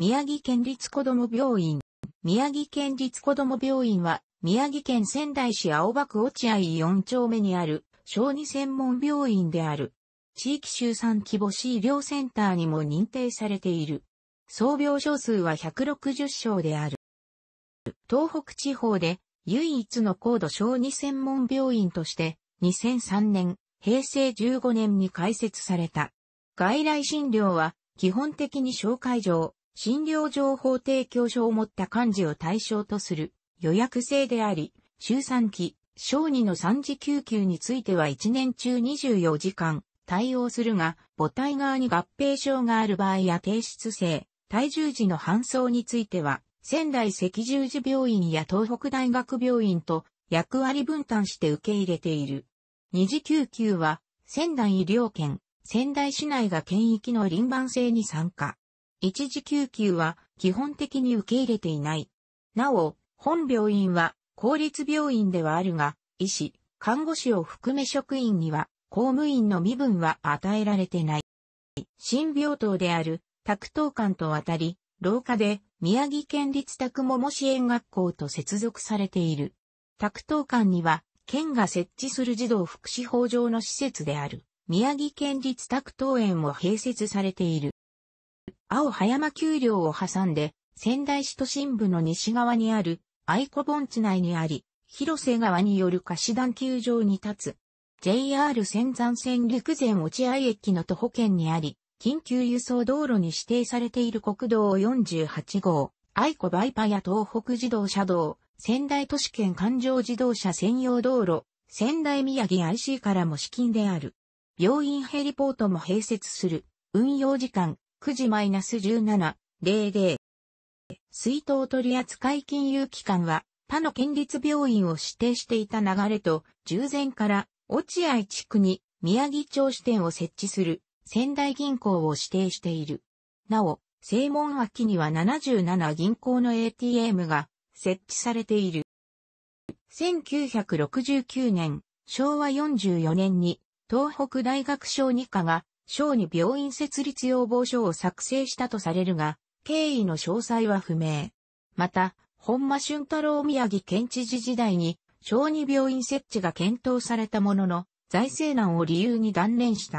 宮城県立子ども病院。宮城県立子ども病院は、宮城県仙台市青葉区落合4丁目にある、小児専門病院である。地域集産規模市医療センターにも認定されている。総病床数は160床である。東北地方で唯一の高度小児専門病院として2003年、平成15年に開設された。外来診療は基本的に紹介状。診療情報提供書を持った患事を対象とする予約制であり、週3期、小児の3次救急については1年中24時間対応するが、母体側に合併症がある場合や低出生、体重時の搬送については、仙台赤十字病院や東北大学病院と役割分担して受け入れている。二次救急は仙台医療圏、仙台市内が県域の輪番制に参加。一時救急は基本的に受け入れていない。なお、本病院は公立病院ではあるが、医師、看護師を含め職員には公務員の身分は与えられてない。新病棟である卓等館と渡り、廊下で宮城県立卓桃支援学校と接続されている。卓等館には県が設置する児童福祉法上の施設である宮城県立卓等園も併設されている。青葉山丘陵を挟んで、仙台市都心部の西側にある、愛子盆地内にあり、広瀬川による貸し団球場に立つ。JR 仙山線陸前落合駅の徒歩圏にあり、緊急輸送道路に指定されている国道48号、愛子バイパや東北自動車道、仙台都市圏環状自動車専用道路、仙台宮城 IC からも資金である。病院ヘリポートも併設する。運用時間、9時 -17.00。水筒取扱金融機関は、他の県立病院を指定していた流れと、従前から落合地区に宮城町支店を設置する仙台銀行を指定している。なお、正門脇には77銀行の ATM が設置されている。1969年、昭和44年に東北大学小児科が省に病院設立要望書を作成したとされるが、経緯の詳細は不明。また、本間俊太郎宮城県知事時代に、小児病院設置が検討されたものの、財政難を理由に断念した。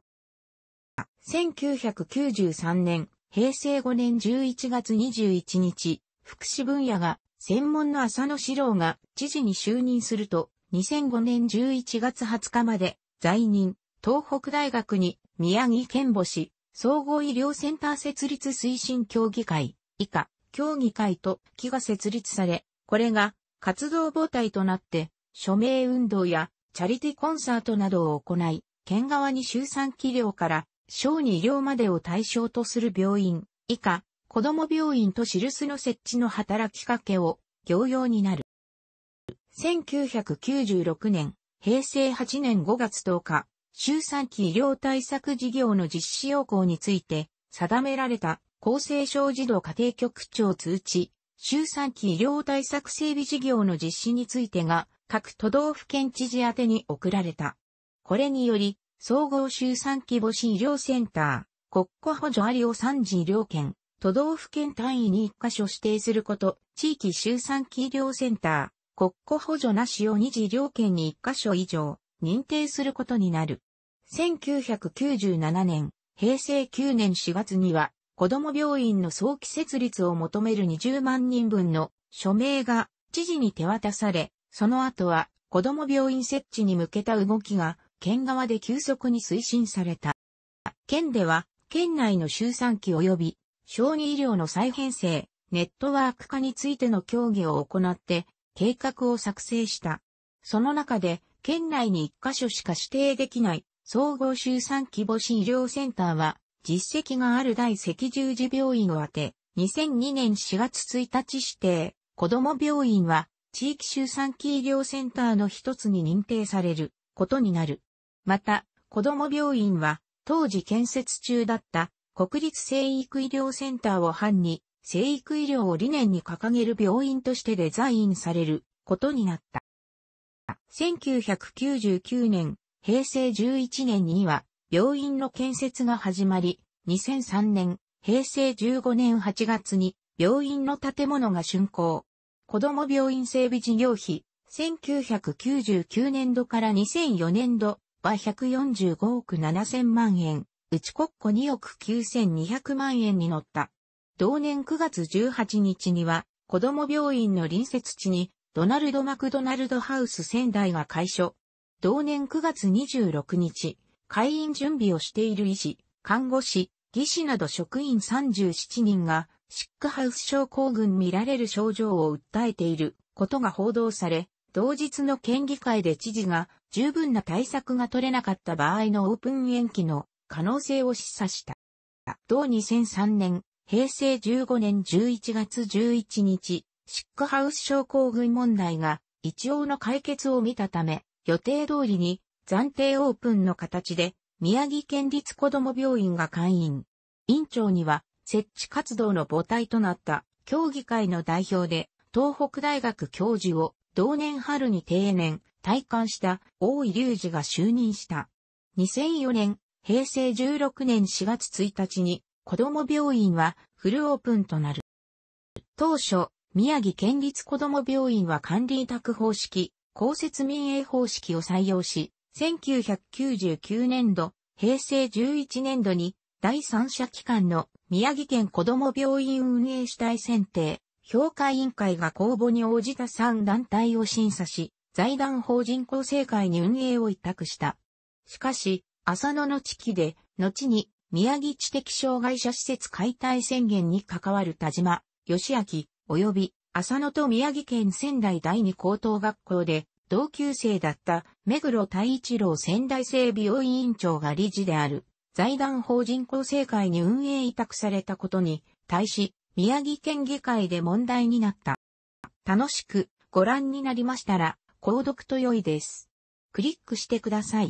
1993年、平成5年11月21日、福祉分野が、専門の浅野史郎が知事に就任すると、2005年11月20日まで在任、東北大学に宮城県母市、総合医療センター設立推進協議会、以下、協議会と機が設立され、これが活動母体となって、署名運動やチャリティコンサートなどを行い、県側に周産期療から小児医療までを対象とする病院、以下、子供病院とシルスの設置の働きかけを行用になる。1996年、平成8年5月10日、周産期医療対策事業の実施要項について、定められた厚生省児童家庭局長通知、周産期医療対策整備事業の実施についてが、各都道府県知事宛に送られた。これにより、総合周産期母子医療センター、国庫補助ありを3次医療圏、都道府県単位に1箇所指定すること、地域周産期医療センター、国庫補助なしを2次医療圏に1箇所以上、認定することになる。1997年、平成9年4月には、子供病院の早期設立を求める20万人分の署名が知事に手渡され、その後は子供病院設置に向けた動きが県側で急速に推進された。県では県内の周産期及び小児医療の再編成、ネットワーク化についての協議を行って計画を作成した。その中で県内に1カ所しか指定できない総合集産規模医療センターは、実績がある大赤十字病院を当て、2002年4月1日指定、子供病院は、地域集産期医療センターの一つに認定されることになる。また、子供病院は、当時建設中だった国立生育医療センターを班に、生育医療を理念に掲げる病院としてデザインされることになった。1999年、平成11年には病院の建設が始まり、2003年、平成15年8月に病院の建物が竣工。子供病院整備事業費、1999年度から2004年度は145億7000万円、うち国庫2億9200万円に乗った。同年9月18日には、子供病院の隣接地にドナルド・マクドナルド・ハウス仙台が開所。同年9月26日、会員準備をしている医師、看護師、技師など職員37人が、シックハウス症候群見られる症状を訴えていることが報道され、同日の県議会で知事が十分な対策が取れなかった場合のオープン延期の可能性を示唆した。同2003年、平成15年11月11日、シックハウス症候群問題が一応の解決を見たため、予定通りに暫定オープンの形で宮城県立子ども病院が会員。院長には設置活動の母体となった協議会の代表で東北大学教授を同年春に定年、退官した大井隆二が就任した。2004年、平成16年4月1日に子ども病院はフルオープンとなる。当初、宮城県立子ども病院は管理委託方式、公設民営方式を採用し、1999年度、平成11年度に、第三者機関の宮城県子ども病院運営主体選定、評価委員会が公募に応じた3団体を審査し、財団法人構成会に運営を委託した。しかし、浅野の地域で、後に宮城知的障害者施設解体宣言に関わる田島、義明、及び浅野と宮城県仙台第二高等学校で同級生だった目黒太一郎仙台整備用委員長が理事である財団法人構成会に運営委託されたことに対し宮城県議会で問題になった。楽しくご覧になりましたら購読と良いです。クリックしてください。